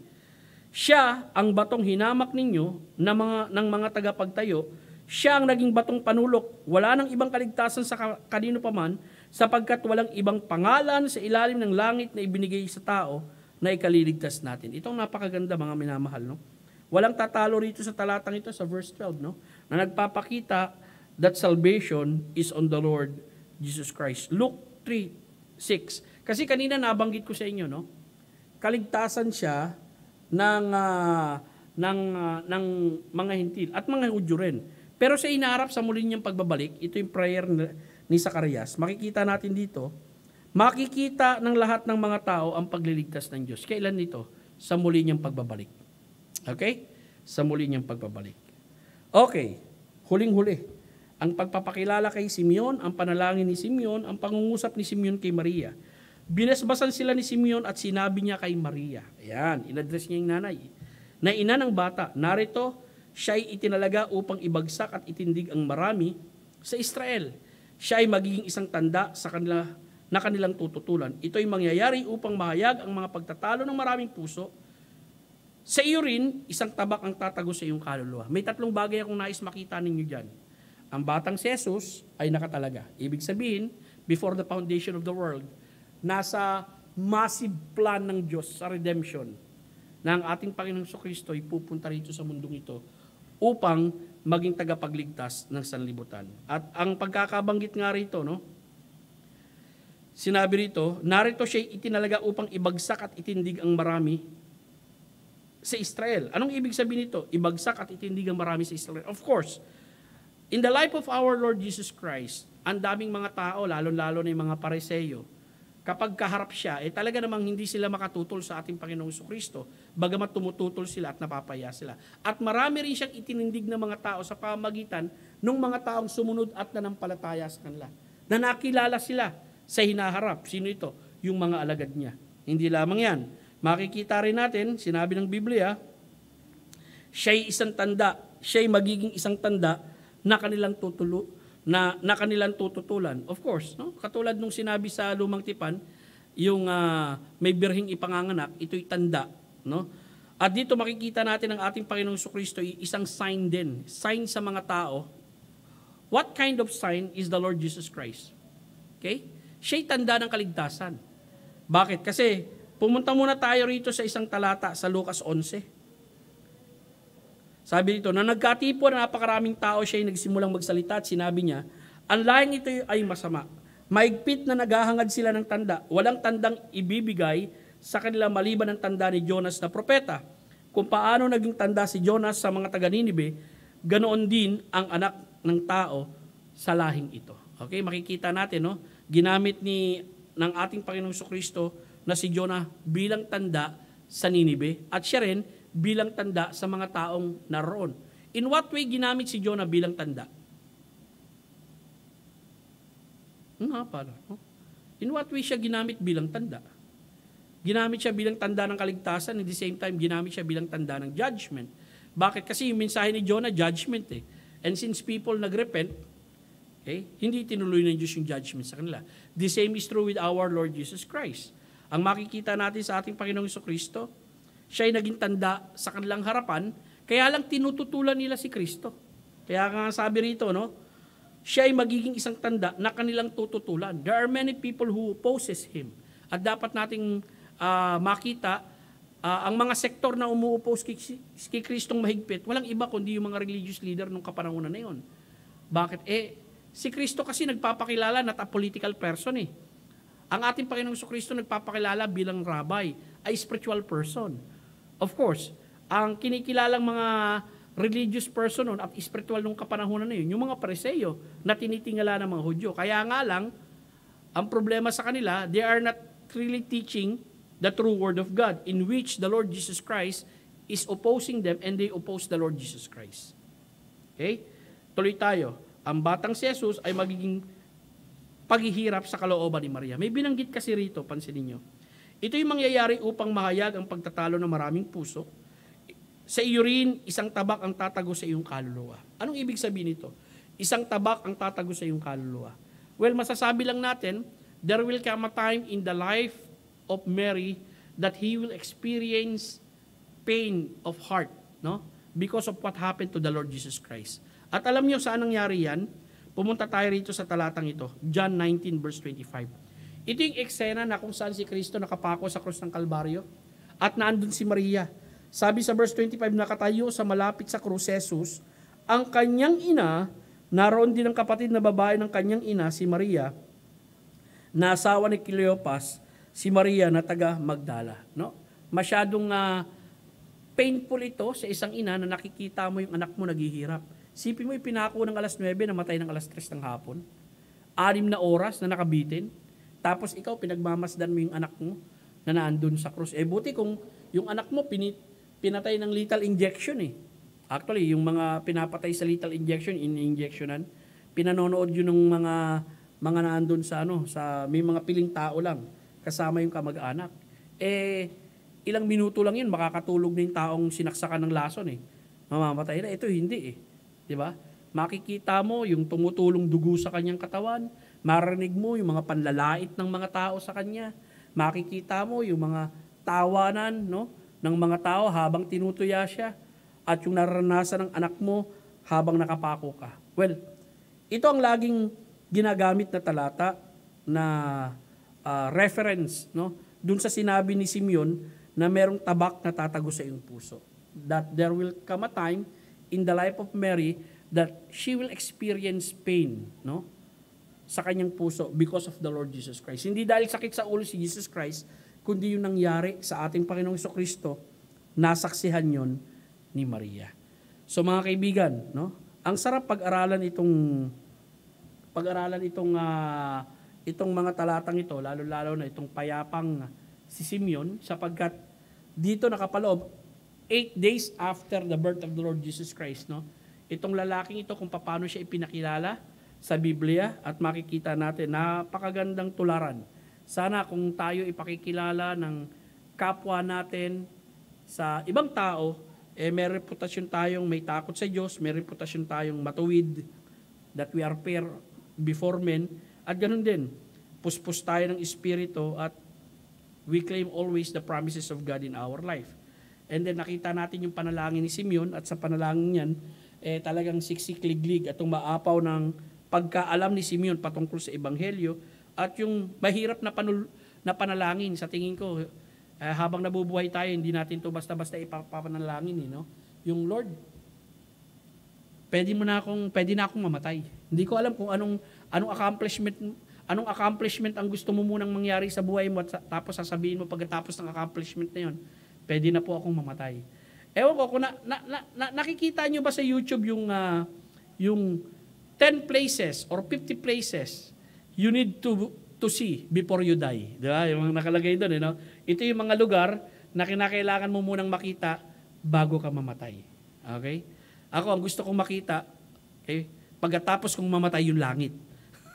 siya ang batong hinamak ninyo na mga, ng mga tagapagtayo. Siya ang naging batong panulok. Wala nang ibang kaligtasan sa kanino paman sapagkat walang ibang pangalan sa ilalim ng langit na ibinigay sa tao na ikaliligtas natin. Itong napakaganda mga minamahal. No? Walang tatalo rito sa talatang ito sa verse 12 no? na nagpapakita that salvation is on the Lord Jesus Christ. Luke 3, 6. Kasi kanina nabanggit ko sa inyo, no? kaligtasan siya ng uh, ng uh, ng mga hintil at mga Hudyo rin. Pero sa inaarap sa muli niyang pagbabalik, ito yung prayer ni Zacarias. Makikita natin dito, makikita ng lahat ng mga tao ang pagliligtas ng Diyos. Kailan nito? Sa muli niyang pagbabalik. Okay? Sa muli niyang pagbabalik. Okay. Huling-huli. Ang pagpapakilala kay Simeon, ang panalangin ni Simeon, ang pangungusap ni Simeon kay Maria Binasbasan sila ni Simeon at sinabi niya kay Maria. Ayan, inaddress niya yung nanay. Na ina ng bata, narito, siya'y itinalaga upang ibagsak at itindig ang marami sa Israel. Siya ay magiging isang tanda sa kanila na kanilang tututulan. Ito ay mangyayari upang mahayag ang mga pagtatalo ng maraming puso sa iyo rin, isang tabak ang tatago sa iyong kaluluwa. May tatlong bagay akong nais makita ninyo dyan. Ang batang si Jesus ay nakatalaga. Ibig sabihin, before the foundation of the world, nasa massive plan ng Diyos sa redemption na ang ating Panginoong Kristo ay pupunta rito sa mundong ito upang maging tagapagligtas ng sanlibutan. At ang pagkakabanggit nga rito, no? Sinabi rito, narito siya itinalaga upang ibagsak at itindig ang marami sa Israel. Anong ibig sabihin nito? Ibagsak at itindig ang marami sa Israel. Of course, in the life of our Lord Jesus Christ, ang daming mga tao, lalo-lalo na yung mga pareseyo, kapag kaharap siya, eh talaga namang hindi sila makatutol sa ating Panginoong Kristo, bagamat tumututol sila at napapaya sila. At marami rin siyang itinindig ng mga tao sa pamagitan ng mga taong sumunod at nanampalataya sa kanila. Na nakilala sila sa hinaharap. Sino ito? Yung mga alagad niya. Hindi lamang yan. Makikita rin natin, sinabi ng Biblia, siya'y isang tanda, siya'y magiging isang tanda na kanilang tutulu, na, na kanilang tututulan. Of course, no? katulad nung sinabi sa Lumang Tipan, yung uh, may birhing ipanganganak, ito'y tanda. No? At dito makikita natin ang ating Panginoong Kristo isang sign din, sign sa mga tao. What kind of sign is the Lord Jesus Christ? Okay? Siya'y tanda ng kaligtasan. Bakit? Kasi pumunta muna tayo rito sa isang talata sa Lucas 11. Sabi dito, na nagkatipo na napakaraming tao siya ay nagsimulang magsalita at sinabi niya, ang lahing ito ay masama. Maigpit na naghahangad sila ng tanda. Walang tandang ibibigay sa kanila maliban ng tanda ni Jonas na propeta. Kung paano naging tanda si Jonas sa mga taga Ninibe, ganoon din ang anak ng tao sa lahing ito. Okay, makikita natin, no? ginamit ni ng ating Panginoong Kristo na si Jonah bilang tanda sa Ninibe at siya rin bilang tanda sa mga taong naroon. In what way ginamit si Jonah bilang tanda? Nga pala. No? In what way siya ginamit bilang tanda? Ginamit siya bilang tanda ng kaligtasan, at the same time, ginamit siya bilang tanda ng judgment. Bakit? Kasi yung mensahe ni Jonah, judgment eh. And since people nagrepent, okay, hindi tinuloy ng Diyos yung judgment sa kanila. The same is true with our Lord Jesus Christ. Ang makikita natin sa ating Panginoong Kristo, siya ay naging tanda sa kanilang harapan, kaya lang tinututulan nila si Kristo. Kaya nga sabi rito, no? Siya ay magiging isang tanda na kanilang tututulan. There are many people who opposes him. At dapat nating uh, makita uh, ang mga sektor na umuupos kay, kay Kristong mahigpit, walang iba kundi yung mga religious leader nung kapanahonan na yon. Bakit? Eh, si Kristo kasi nagpapakilala na a political person eh. Ang ating Panginoong Kristo nagpapakilala bilang rabbi, ay spiritual person Of course, ang kinikilalang mga religious person nun at spiritual nung kapanahonan na yun, yung mga pareseyo na tinitingala ng mga Hudyo. Kaya nga lang, ang problema sa kanila, they are not really teaching the true word of God in which the Lord Jesus Christ is opposing them and they oppose the Lord Jesus Christ. Okay? Tuloy tayo. Ang batang si Jesus ay magiging paghihirap sa kalooban ni Maria. May binanggit kasi rito, pansinin niyo. Ito yung mangyayari upang mahayag ang pagtatalo ng maraming puso. Sa iyo rin, isang tabak ang tatago sa iyong kaluluwa. Anong ibig sabihin nito? Isang tabak ang tatago sa iyong kaluluwa. Well, masasabi lang natin, there will come a time in the life of Mary that he will experience pain of heart, no? Because of what happened to the Lord Jesus Christ. At alam niyo saan nangyari yan? Pumunta tayo rito sa talatang ito, John 19 verse 25. Iting eksena na kung saan si Kristo nakapako sa krus ng Kalbaryo at naandun si Maria. Sabi sa verse 25, nakatayo sa malapit sa krus Jesus, ang kanyang ina, naroon din ang kapatid na babae ng kanyang ina, si Maria, na asawa ni Cleopas, si Maria na taga Magdala. No? Masyadong uh, painful ito sa isang ina na nakikita mo yung anak mo naghihirap. Sipi mo ipinako ng alas 9 na matay ng alas 3 ng hapon. Anim na oras na nakabitin tapos ikaw, pinagmamasdan mo yung anak mo na naandun sa cross. Eh buti kung yung anak mo pinit, pinatay ng lethal injection eh. Actually, yung mga pinapatay sa lethal injection, in-injectionan, pinanonood yun ng mga mga naandun sa ano, sa may mga piling tao lang kasama yung kamag-anak. Eh ilang minuto lang yun makakatulog na yung taong sinaksakan ng lason eh. Mamamatay na ito hindi eh. 'Di ba? Makikita mo yung tumutulong dugo sa kanyang katawan, Marinig mo yung mga panlalait ng mga tao sa kanya. Makikita mo yung mga tawanan no, ng mga tao habang tinutuya siya at yung naranasan ng anak mo habang nakapako ka. Well, ito ang laging ginagamit na talata na uh, reference no dun sa sinabi ni Simeon na merong tabak na tatago sa iyong puso. That there will come a time in the life of Mary that she will experience pain, no? sa kanyang puso because of the Lord Jesus Christ. Hindi dahil sakit sa ulo si Jesus Christ, kundi yung nangyari sa ating Panginoong Iso Kristo, nasaksihan yon ni Maria. So mga kaibigan, no? ang sarap pag-aralan itong pag-aralan itong uh, itong mga talatang ito, lalo-lalo na itong payapang si Simeon sapagkat dito nakapaloob 8 days after the birth of the Lord Jesus Christ, no? Itong lalaking ito kung paano siya ipinakilala, sa Biblia at makikita natin napakagandang tularan. Sana kung tayo ipakikilala ng kapwa natin sa ibang tao, eh may reputasyon tayong may takot sa Diyos, may reputasyon tayong matuwid, that we are fair before men, at ganun din, puspos tayo ng Espiritu at we claim always the promises of God in our life. And then nakita natin yung panalangin ni Simeon at sa panalangin niyan, eh, talagang siksikliglig at umaapaw ng pagkaalam ni Simeon patungkol sa Ebanghelyo at yung mahirap na, panul- na panalangin sa tingin ko eh, habang nabubuhay tayo hindi natin to basta-basta ipapanalangin eh, no? yung Lord pwede mo na akong pwede na akong mamatay hindi ko alam kung anong anong accomplishment anong accomplishment ang gusto mo munang mangyari sa buhay mo at tapos sasabihin mo pagkatapos ng accomplishment na yun pwede na po akong mamatay ewan ko kung na, na, na, na nakikita nyo ba sa YouTube yung uh, yung 10 places or 50 places you need to to see before you die. Di ba? Yung mga nakalagay doon. You eh, know? Ito yung mga lugar na kinakailangan mo munang makita bago ka mamatay. Okay? Ako, ang gusto kong makita, okay, pagkatapos kong mamatay yung langit.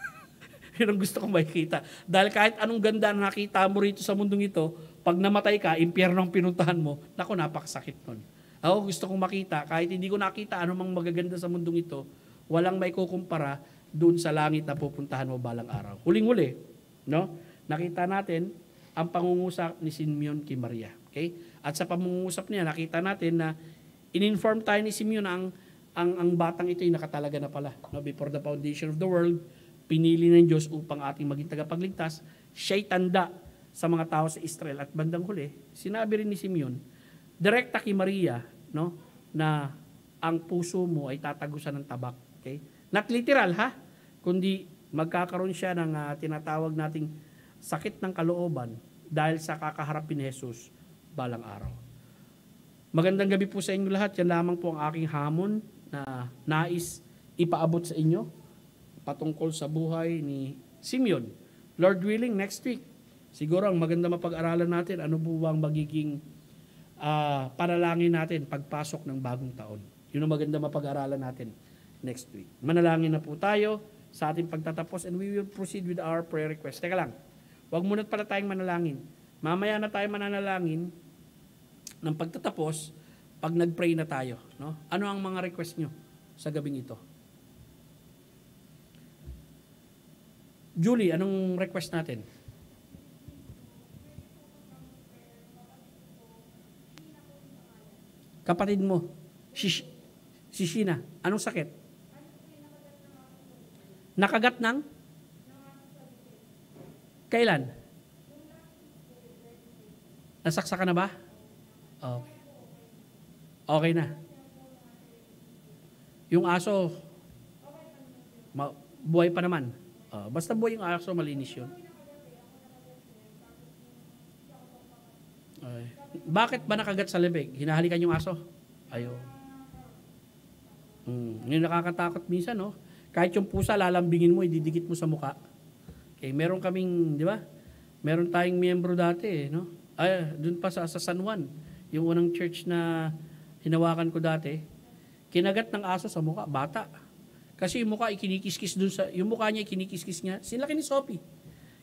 Yan ang gusto kong makita. Dahil kahit anong ganda na nakita mo rito sa mundong ito, pag namatay ka, impyerno ang pinuntahan mo, naku, napakasakit nun. Ako gusto kong makita, kahit hindi ko nakita anumang magaganda sa mundong ito, walang may kukumpara doon sa langit na pupuntahan mo balang araw. Huling-huli, no? nakita natin ang pangungusap ni Simeon kay Maria. Okay? At sa pangungusap niya, nakita natin na ininform tayo ni Simeon ang, ang, ang batang ito ay nakatalaga na pala. No? Before the foundation of the world, pinili ng Diyos upang ating maging tagapagligtas. Siya'y tanda sa mga tao sa Israel. At bandang huli, sinabi rin ni Simeon, direkta kay Maria no, na ang puso mo ay tatagusan ng tabak Okay? Not literal ha, kundi magkakaroon siya ng uh, tinatawag nating sakit ng kalooban dahil sa kakaharapin ni Jesus balang araw. Magandang gabi po sa inyo lahat. Yan lamang po ang aking hamon na nais ipaabot sa inyo patungkol sa buhay ni Simeon. Lord willing, next week, siguro ang maganda mapag-aralan natin ano po ba ang magiging uh, panalangin natin pagpasok ng bagong taon. Yun ang maganda mapag-aralan natin next week. Manalangin na po tayo sa ating pagtatapos and we will proceed with our prayer request. Teka lang, huwag muna pala tayong manalangin. Mamaya na tayo mananalangin ng pagtatapos pag nag-pray na tayo. No? Ano ang mga request nyo sa gabing ito? Julie, anong request natin? Kapatid mo, si, si Sheena, anong sakit? Nakagat ng? Kailan? Nasaksa ka na ba? Okay. Okay na. Yung aso, ma- buhay pa naman. Uh, basta buhay yung aso, malinis yun. Okay. Bakit ba nakagat sa lebeg? Hinahalikan yung aso? Ayaw. Mm, yung nakakatakot minsan, no? Kahit yung pusa, lalambingin mo, ididikit mo sa muka. Okay, meron kaming, di ba? Meron tayong miyembro dati, eh, no? Ay, dun pa sa, sa San Juan, yung unang church na hinawakan ko dati, kinagat ng aso sa muka, bata. Kasi yung ay kinikiskis dun sa, yung mukha niya kinikiskis niya, sila ni Sophie.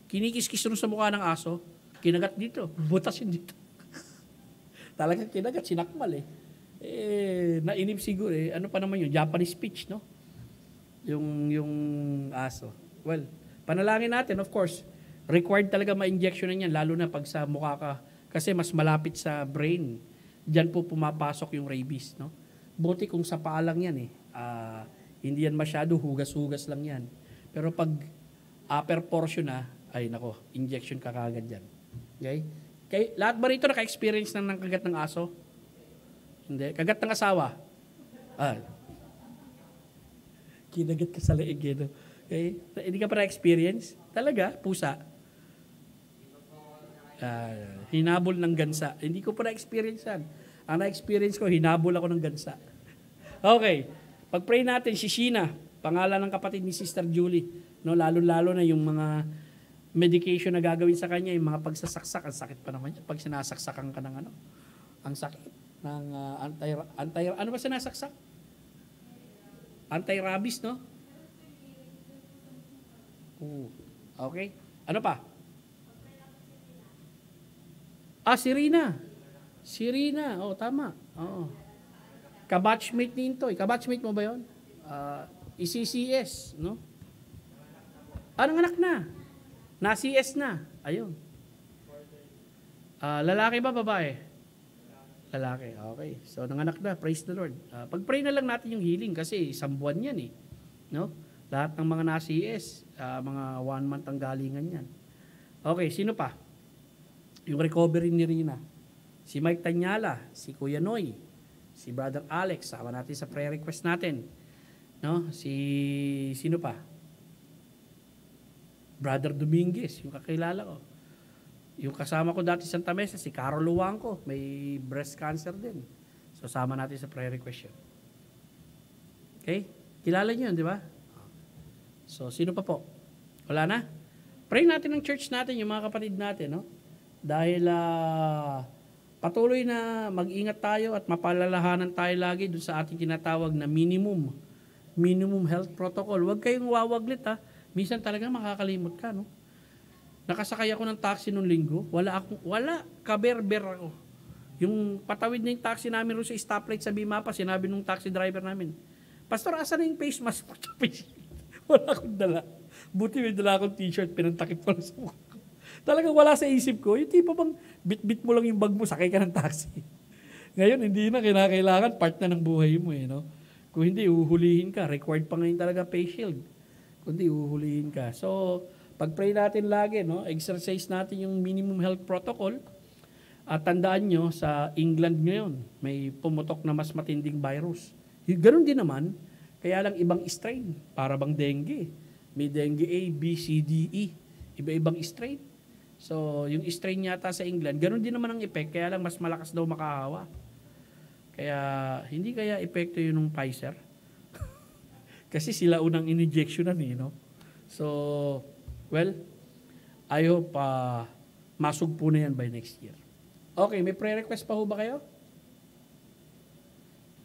Kinikiskis dun sa mukha ng aso, kinagat dito, butas yun dito. Talagang kinagat, sinakmal eh. Eh, nainip siguro eh. Ano pa naman yun? Japanese speech, no? yung, yung aso. Well, panalangin natin, of course, required talaga ma-injection niyan lalo na pag sa mukha ka, kasi mas malapit sa brain. Diyan po pumapasok yung rabies, no? Buti kung sa paa lang yan eh. Uh, hindi yan masyado, hugas-hugas lang yan. Pero pag upper portion na, ay nako, injection ka kagad diyan. Okay? Kay, lahat ba rito naka-experience ng, ng kagat ng aso? Hindi. Kagat ng asawa? Ah, Kinagat ka sa leeg. Gino. Eh, okay? Eh, hindi ka para experience. Talaga, pusa. Uh, hinabol ng gansa. Hindi ko para experience yan. Ang na-experience ko, hinabol ako ng gansa. Okay. Pag-pray natin, si Sheena, pangalan ng kapatid ni Sister Julie. No, lalo-lalo na yung mga medication na gagawin sa kanya, yung mga pagsasaksak, ang sakit pa naman yan. Pag sinasaksakan ka ng ano, ang sakit ng uh, anti, anti, ano ba sinasaksak? Anti-rabies, no? Oo. Okay. Ano pa? Ah, Sirina. Rina. Oh, tama. Oo. Kabatchmate ni Intoy. Kabatchmate mo ba yun? Uh, ah, ECCS, no? Anong ah, anak na? Na-CS na. Ayun. Uh, lalaki ba, babae? Lalaki, okay. So, nanganak na, praise the Lord. Uh, pag-pray na lang natin yung healing kasi isang buwan yan eh. No? Lahat ng mga na-CS, e uh, ah, mga one month ang galingan yan. Okay, sino pa? Yung recovery ni Rina. Si Mike Tanyala, si Kuya Noy, si Brother Alex, sama natin sa prayer request natin. No? Si, sino pa? Brother Dominguez, yung kakilala ko. Yung kasama ko dati sa Santa Mesa, si Carol Luwangco, may breast cancer din. So, sama natin sa prayer request yun. Okay? Kilala niyo yun, di ba? So, sino pa po? Wala na? Pray natin ng church natin, yung mga kapatid natin, no? Dahil uh, patuloy na mag-ingat tayo at mapalalahanan tayo lagi dun sa ating tinatawag na minimum minimum health protocol. Huwag kayong wawaglit ha. Minsan talaga makakalimot ka, no? Nakasakay ako ng taxi noong linggo. Wala ako, wala, kaberber ako. Yung patawid na yung taxi namin roon sa stoplight sa Bimapa, sinabi nung taxi driver namin, Pastor, asan na yung face mask? wala akong dala. Buti may dala akong t-shirt, pinantakip ko sa mukha ko. Talagang wala sa isip ko. Yung tipo bang bit-bit mo lang yung bag mo, sakay ka ng taxi. Ngayon, hindi na kinakailangan part na ng buhay mo eh, no? Kung hindi, uhulihin ka. Required pa ngayon talaga face shield. Kundi uhulihin ka. So, pag-pray natin lagi, no? exercise natin yung minimum health protocol. At tandaan nyo, sa England ngayon, may pumutok na mas matinding virus. Ganun din naman, kaya lang ibang strain, para bang dengue. May dengue A, B, C, D, E. Iba-ibang strain. So, yung strain yata sa England, ganun din naman ang effect, kaya lang mas malakas daw makahawa. Kaya, hindi kaya epekto yun ng Pfizer. Kasi sila unang injectionan eh, no? So, Well, I hope uh, masog po na yan by next year. Okay, may prayer request pa ho ba kayo?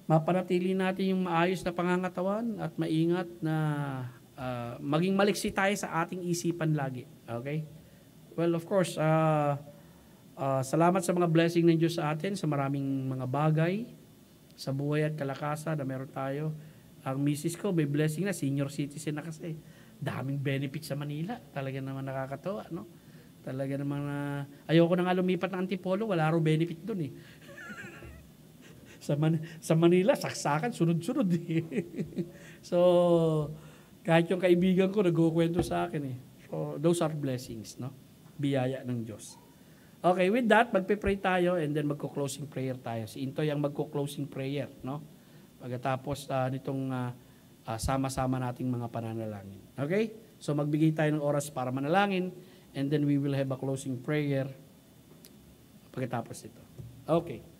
Mapanatili natin yung maayos na pangangatawan at maingat na uh, maging maliksi tayo sa ating isipan lagi. Okay? Well, of course, uh, uh, salamat sa mga blessing ng Diyos sa atin, sa maraming mga bagay, sa buhay at kalakasan na meron tayo. Ang misis ko, may blessing na, senior citizen na kasi daming benefits sa Manila. Talaga naman nakakatawa, no? Talaga naman na... Uh, ayoko na nga lumipat ng Antipolo, wala raw benefit doon eh. sa, Man- sa Manila, saksakan, sunod-sunod eh. so, kahit yung kaibigan ko nagkukwento sa akin eh. So, those are blessings, no? Biyaya ng Diyos. Okay, with that, magpe-pray tayo and then magko-closing prayer tayo. Si Intoy ang magko-closing prayer, no? Pagkatapos uh, nitong uh, uh, sama-sama nating mga pananalangin. Okay? So magbigay tayo ng oras para manalangin and then we will have a closing prayer pagkatapos ito. Okay.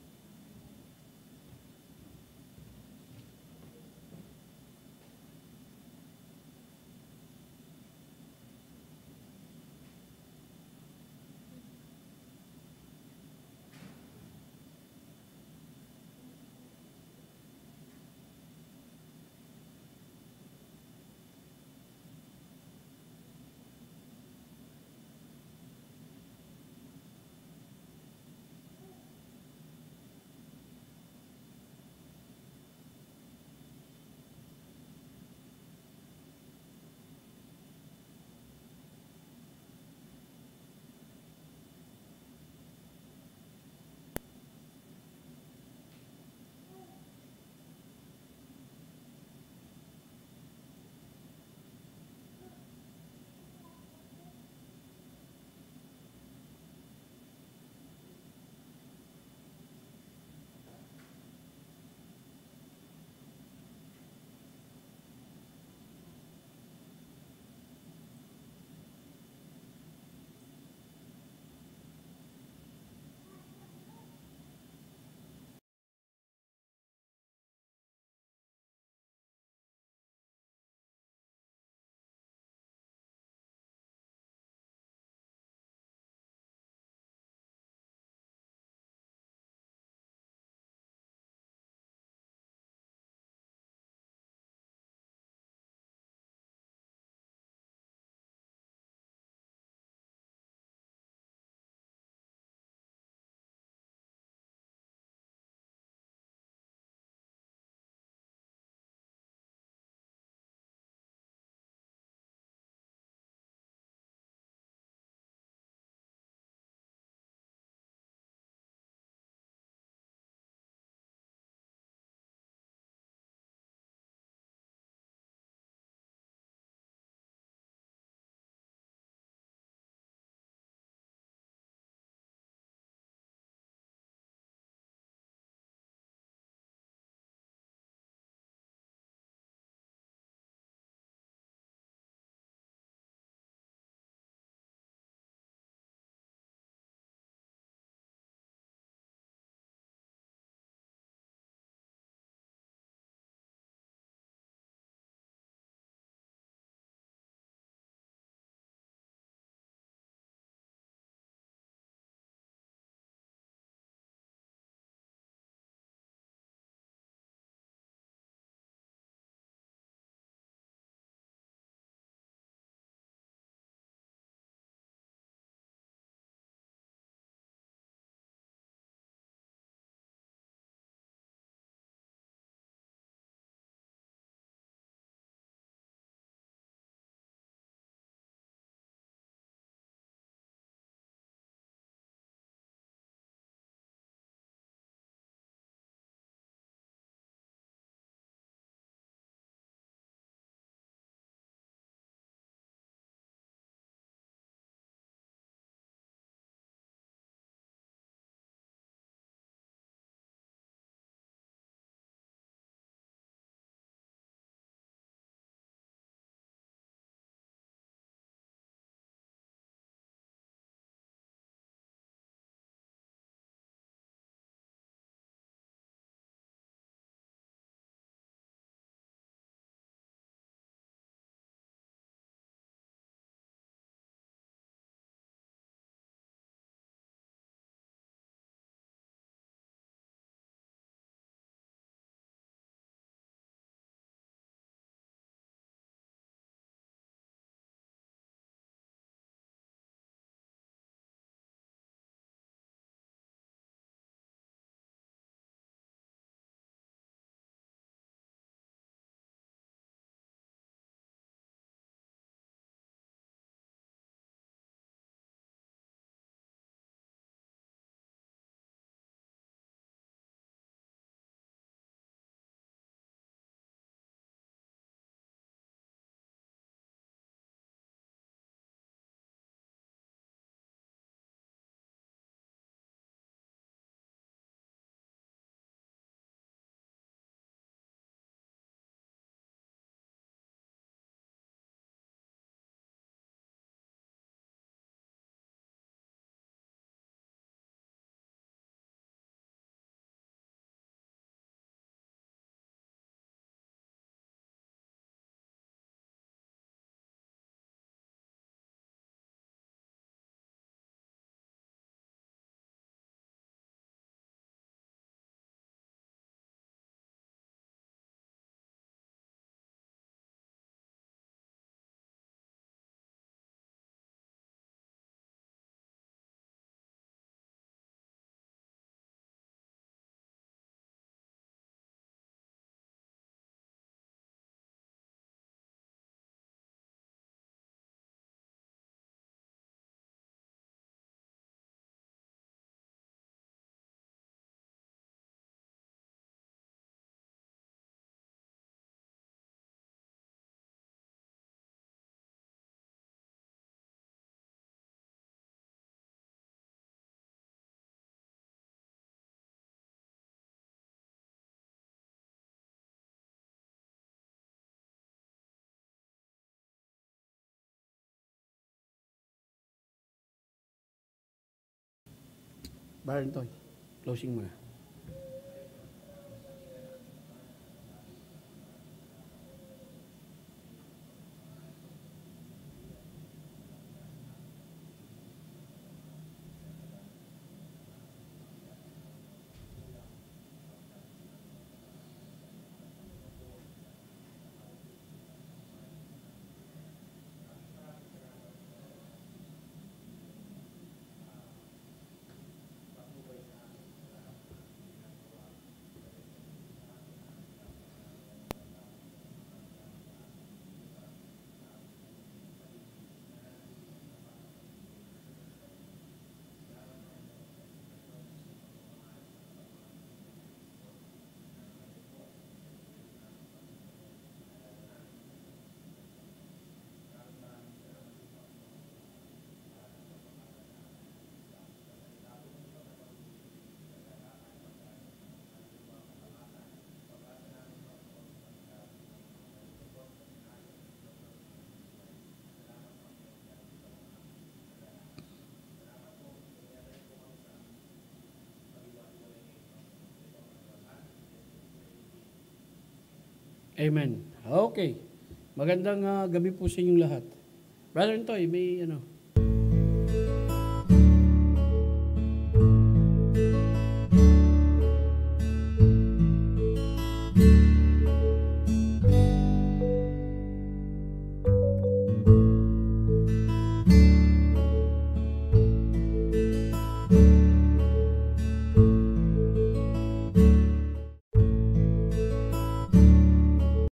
巴人多，高兴嘛。Amen. Okay. Magandang uh, gabi po sa inyong lahat. Brother Toy, may ano?